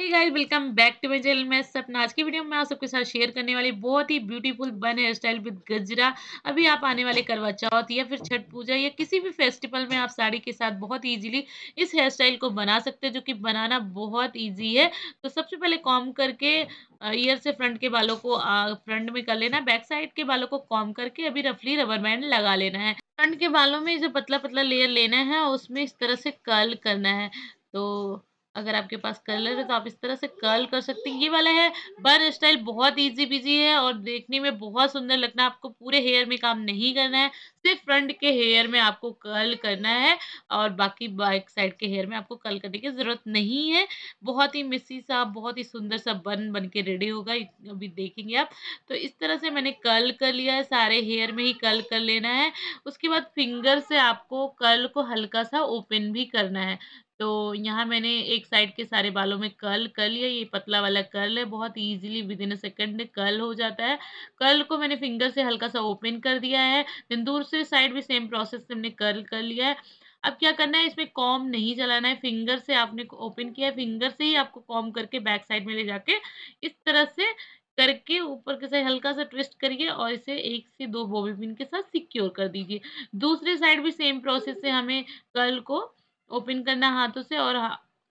Hey guys welcome back to my channel मैं सपना आज की वीडियो में आप सबके साथ शेयर करने वाली बहुत ही beautiful bun hair style with gajra अभी आप आने वाले करवा चौथ या फिर छठ पूजा या किसी भी फेस्टिवल में आप साड़ी के साथ बहुत इजीली इस हेयर स्टाइल को बना सकते हैं जो कि बनाना बहुत ईजी है तो सबसे पहले कॉम करके ईयर से फ्रंट के बालों को फ्रंट में कर लेना बैक साइड के बालों को कॉम करके अभी रफली रबर बैंड लगा लेना है फ्रंट के बालों में जो पतला पतला लेयर लेना है उसमें इस तरह से कर्ल करना है तो अगर आपके पास कलर है तो हाँ। आप इस तरह से कर्ल कर सकते हैं ये वाला है बर्न स्टाइल बहुत इजी बिजी है और देखने में बहुत सुंदर लगना है आपको पूरे हेयर में काम नहीं करना है सिर्फ फ्रंट के हेयर में आपको कर्ल करना है और बाकी बैक साइड के हेयर में आपको कर्ल करने की ज़रूरत नहीं है बहुत ही मिसी सा बहुत ही सुंदर सा बन बन के रेडी होगा अभी देखेंगे आप तो इस तरह से मैंने कर्ल कर लिया है सारे हेयर में ही कर्ल कर लेना है उसके बाद फिंगर से आपको कर्ल को हल्का सा ओपन भी करना है तो यहाँ मैंने एक साइड के सारे बालों में कर्ल कर लिया ये पतला वाला कर्ल है बहुत easily with a second curl हो जाता है कर्ल को मैंने फिंगर से हल्का सा ओपन कर दिया है दिन दूसरे साइड भी सेम प्रोसेस से हमने कर्ल कर लिया है अब क्या करना है इसमें कॉम नहीं चलाना है फिंगर से आपने ओपन किया है फिंगर से ही आपको कॉम करके बैक साइड में ले जाके इस तरह से करके ऊपर के साथ हल्का सा ट्विस्ट करिए और इसे एक से दो बॉबी पिन के साथ सिक्योर कर दीजिए दूसरे साइड भी सेम प्रोसेस से हमें कर्ल को ओपन करना हाथों से और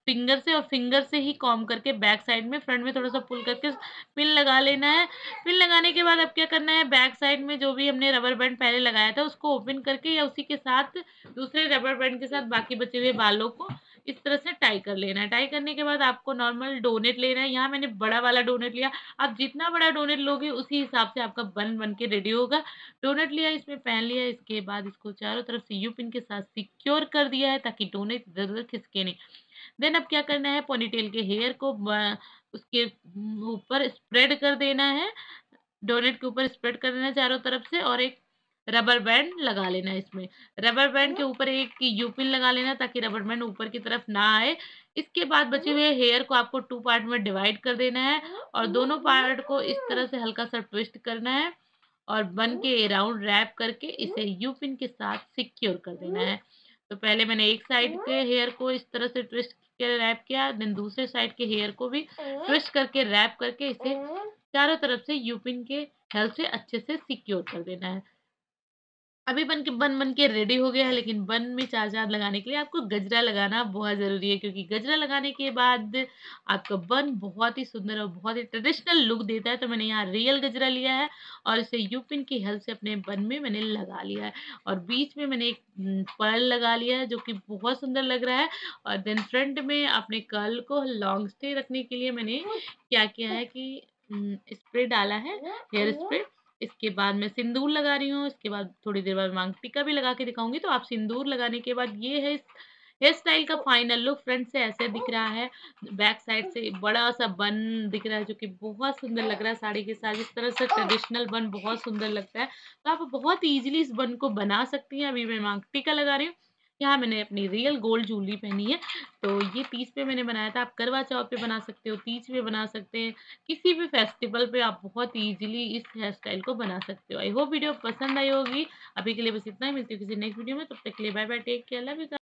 फिंगर से और फिंगर से ही कॉम करके बैक साइड में फ्रंट में थोड़ा सा पुल करके पिन लगा लेना है पिन लगाने के बाद अब क्या करना है बैक साइड में जो भी हमने रबर बैंड पहले लगाया था उसको ओपन करके या उसी के साथ दूसरे रबर बैंड के साथ बाकी बचे हुए बालों को इस तरह से टाई कर लेना है टाई करने के बाद आपको नॉर्मल डोनेट लेना है यहाँ मैंने बड़ा वाला डोनेट लिया आप जितना बड़ा डोनेट लोगे उसी हिसाब से आपका बन बन के रेडी होगा डोनेट लिया इसमें पहन लिया इसके बाद इसको चारों तरफ से यू पिन के साथ सिक्योर कर दिया है ताकि डोनेट इधर उधर खिसके नहीं देन अब क्या करना है पोनीटेल के हेयर को उसके ऊपर स्प्रेड कर देना है डोनेट के ऊपर स्प्रेड कर देना चारों तरफ से और एक रबर बैंड लगा लेना इसमें रबर बैंड के हाँ। ऊपर एक यूपिन लगा लेना ताकि रबर बैंड ऊपर की तरफ ना आए इसके बाद बचे हुए हाँ। हेयर को आपको टू पार्ट में डिवाइड कर देना है और दोनों पार्ट को इस तरह से हल्का सा ट्विस्ट करना है और बन के हाँ। राउंड रैप करके इसे यूपिन के साथ सिक्योर कर देना है तो पहले मैंने एक साइड के हेयर को इस तरह से ट्विस्ट के रैप किया देन दूसरे साइड के हेयर को भी ट्विस्ट करके रैप करके इसे चारों तरफ से यूपिन के हेल्प से अच्छे से सिक्योर कर देना है अभी बन के बन बन के रेडी हो गया है लेकिन बन में चार चार लगाने के लिए आपको गजरा लगाना बहुत ज़रूरी है क्योंकि गजरा लगाने के बाद आपका बन बहुत ही सुंदर और बहुत ही ट्रेडिशनल लुक देता है तो मैंने यहाँ रियल गजरा लिया है और इसे यूपिन की हेल्प से अपने बन में मैंने लगा लिया है और बीच में मैंने एक हम्म, पर्ल लगा लिया है जो कि बहुत सुंदर लग रहा है और देन फ्रंट में अपने कर्ल को लॉन्ग स्टे रखने के लिए मैंने क्या किया है कि स्प्रे हम्म, डाला है हेयर स्प्रे इसके बाद मैं सिंदूर लगा रही हूँ इसके बाद थोड़ी देर बाद मांग टीका भी लगा के दिखाऊंगी तो आप सिंदूर लगाने के बाद ये है हेयर स्टाइल का फाइनल लुक फ्रंट से ऐसे दिख रहा है बैक साइड से बड़ा सा बन दिख रहा है जो कि बहुत सुंदर लग रहा है साड़ी के साथ इस तरह से ट्रेडिशनल बन बहुत सुंदर लगता है तो आप बहुत ईजिली इस बन को बना सकती हैं अभी मैं मांग टीका लगा रही हूँ यहाँ मैंने अपनी रियल गोल्ड ज्वेलरी पहनी है तो ये पीस पे मैंने बनाया था आप करवा चौथ पे बना सकते हो तीज पे बना सकते हैं किसी भी फेस्टिवल पे आप बहुत ईजिली इस हेयर स्टाइल को बना सकते हो आई होप वीडियो पसंद आई होगी अभी के लिए बस इतना ही मिलती हूँ किसी नेक्स्ट वीडियो में तब तक के लिए bye bye take care love